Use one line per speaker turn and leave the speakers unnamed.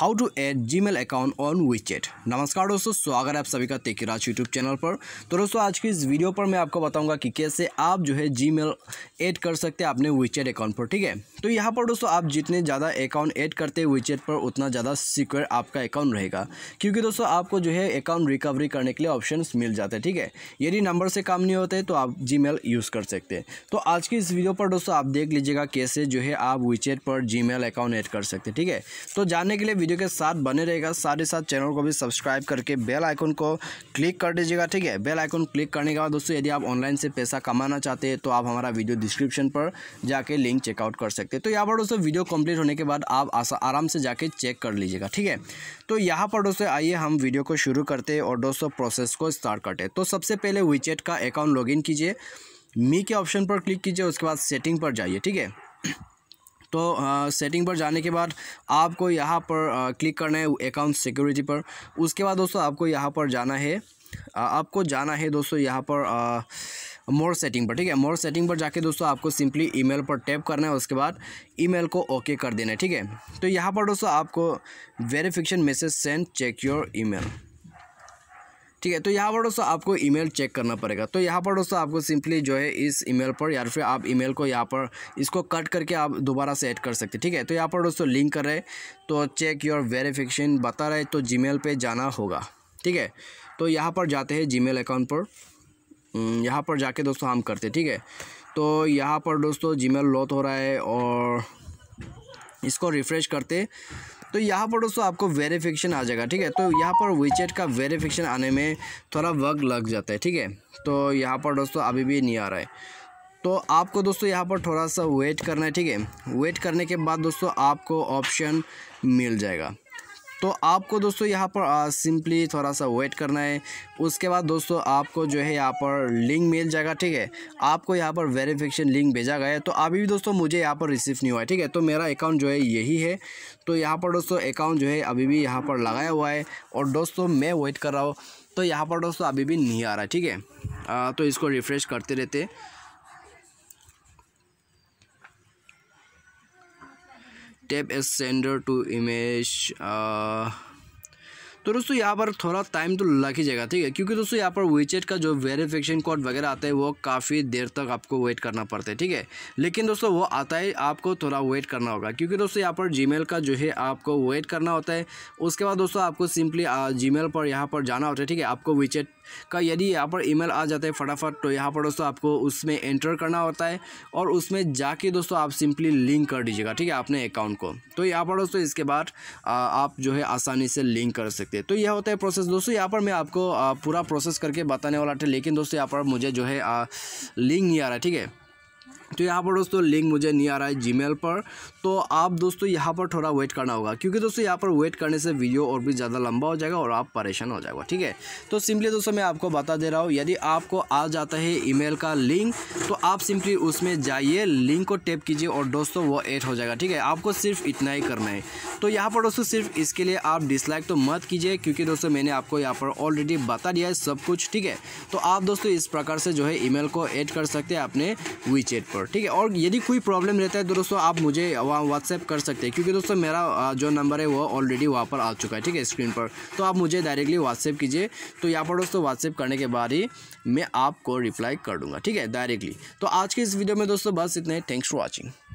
how to add Gmail account on WeChat नमस्कार दोस्तों स्वागत है आप सभी का तेकिराज यूट्यूब चैनल पर तो दोस्तों आज की इस वीडियो पर मैं आपको बताऊंगा कि कैसे आप जो है जीमेल ऐड कर सकते हैं अपने विचेट अकाउंट पर ठीक है तो यहाँ पर दोस्तों आप जितने ज़्यादा अकाउंट ऐड करते हैं विचेट पर उतना ज़्यादा सिक्योर आपका अकाउंट रहेगा क्योंकि दोस्तों आपको जो है अकाउंट रिकवरी करने के लिए ऑप्शन मिल जाते हैं ठीक है यदि नंबर से काम नहीं होते तो आप जी यूज़ कर सकते हैं तो आज की इस वीडियो पर दोस्तों आप देख लीजिएगा कैसे जो है आप विचेट पर जी अकाउंट ऐड कर सकते हैं ठीक है तो जानने के लिए वीडियो के साथ बने रहेगा साथ ही साथ चैनल को भी सब्सक्राइब करके बेल आइकन को क्लिक कर दीजिएगा ठीक है बेल आइकन क्लिक करने के बाद दोस्तों यदि आप ऑनलाइन से पैसा कमाना चाहते हैं तो आप हमारा वीडियो डिस्क्रिप्शन पर जाके लिंक चेकआउट कर सकते हैं तो यहाँ पर दोस्तों वीडियो कंप्लीट होने के बाद आप आराम से जाके चेक कर लीजिएगा ठीक है तो यहाँ पर दोस्तों आइए हम वीडियो को शुरू करते हैं और दोस्तों प्रोसेस को स्टार्ट करते हैं तो सबसे पहले विचेट का अकाउंट लॉग कीजिए मी के ऑप्शन पर क्लिक कीजिए उसके बाद सेटिंग पर जाइए ठीक है तो आ, सेटिंग पर जाने के बाद आपको यहाँ पर आ, क्लिक करना है अकाउंट सिक्योरिटी पर उसके बाद दोस्तों आपको यहाँ पर जाना है आ, आपको जाना है दोस्तों यहाँ पर आ, मोर सेटिंग पर ठीक है मोर सेटिंग पर जाके दोस्तों आपको सिंपली ईमेल पर टैप करना है उसके बाद ईमेल को ओके कर देना है ठीक है तो यहाँ पर दोस्तों आपको verification message send check your email ठीक है तो यहाँ पर दोस्तों आपको ईमेल चेक करना पड़ेगा तो यहाँ पर दोस्तों आपको सिंपली जो है इस ईमेल पर या फिर आप ईमेल को यहाँ पर इसको कट करके आप दोबारा से ऐड कर सकते ठीक है तो यहाँ पर दोस्तों लिंक कर रहे तो चेक योर वेरिफिकेशन बता रहे तो मेल पर जाना होगा ठीक है तो यहाँ पर जाते हैं मेल अकाउंट पर हम्म, यहाँ पर जाके दोस्तों हम करते ठीक है तो यहाँ पर दोस्तों मेल लॉत हो रहा है और इसको रिफ़्रेश करते तो यहाँ पर दोस्तों आपको वेरिफिकेशन आ जाएगा ठीक है तो यहाँ पर विचेट का वेरिफिकेशन आने में थोड़ा वक्त लग जाता है ठीक है तो यहाँ पर दोस्तों अभी भी नहीं आ रहा है तो आपको दोस्तों यहाँ पर थोड़ा सा वेट करना है ठीक है वेट करने के बाद दोस्तों आपको ऑप्शन मिल जाएगा तो आपको दोस्तों यहाँ पर सिंपली थोड़ा सा वेट करना है उसके बाद दोस्तों आपको जो है यहाँ पर लिंक मिल जाएगा ठीक है आपको यहाँ पर वेरिफिकेशन लिंक भेजा गया है तो अभी भी दोस्तों मुझे यहाँ पर रिसीव नहीं हुआ है ठीक है तो मेरा अकाउंट जो है यही है तो यहाँ पर दोस्तों अकाउंट जो है अभी भी यहाँ पर लगाया हुआ है और दोस्तों मैं वेट कर रहा हूँ तो यहाँ पर दोस्तों अभी भी नहीं आ रहा ठीक है तो इसको रिफ़्रेश करते रहते tap as sender to image तो दोस्तों यहाँ पर थोड़ा टाइम तो लग ही जाएगा ठीक है क्योंकि दोस्तों यहाँ पर वीचेट का जो वेरिफिकेशन कोड वगैरह आता है वो काफ़ी देर तक आपको वेट करना पड़ता है ठीक है लेकिन दोस्तों वो आता है आपको थोड़ा वेट करना होगा क्योंकि दोस्तों यहाँ पर जीमेल का जो है आपको वेट करना होता है उसके बाद दोस्तों आपको सिंपली जी पर यहाँ पर जाना होता है ठीक है आपको वीचेट का यदि यहाँ पर ईमेल आ जाता है फटाफट तो यहाँ पर दोस्तों आपको उसमें एंटर करना होता है और उसमें जाके दोस्तों आप सिंपली लिंक कर दीजिएगा ठीक है अपने अकाउंट को तो यहाँ पर दोस्तों इसके बाद आप जो है आसानी से लिंक कर सकते हैं तो यह होता है प्रोसेस दोस्तों यहाँ पर मैं आपको पूरा प्रोसेस करके बताने वाला था लेकिन दोस्तों यहाँ पर मुझे जो है लिंक नहीं आ रहा है ठीक है तो यहाँ पर दोस्तों लिंक मुझे नहीं आ रहा है जीमेल पर तो आप दोस्तों यहाँ पर थोड़ा वेट करना होगा क्योंकि दोस्तों यहाँ पर वेट करने से वीडियो और भी ज़्यादा लंबा हो जाएगा और आप परेशान हो जाएगा ठीक है तो सिंपली दोस्तों मैं आपको बता दे रहा हूँ यदि आपको आ जाता है ईमेल का लिंक तो आप सिंपली उसमें जाइए लिंक को टैप कीजिए और दोस्तों वो एड हो जाएगा ठीक है आपको सिर्फ इतना ही करना है तो यहाँ पर दोस्तों सिर्फ इसके लिए आप डिसलाइक तो मत कीजिए क्योंकि दोस्तों मैंने आपको यहाँ पर ऑलरेडी बता दिया है सब कुछ ठीक है तो आप दोस्तों इस प्रकार से जो है ई को ऐड कर सकते हैं अपने वीचेट पर पर ठीक है और यदि कोई प्रॉब्लम रहता है तो दोस्तों आप मुझे वहाँ व्हाट्सएप कर सकते हैं क्योंकि दोस्तों मेरा जो नंबर है वो ऑलरेडी वहाँ पर आ चुका है ठीक है स्क्रीन पर तो आप मुझे डायरेक्टली व्हाट्सएप कीजिए तो यहाँ पर दोस्तों व्हाट्सएप करने के बाद ही मैं आपको रिप्लाई कर दूँगा ठीक है डायरेक्टली तो आज के इस वीडियो में दोस्तों बस इतना ही थैंक्स फॉर वॉचिंग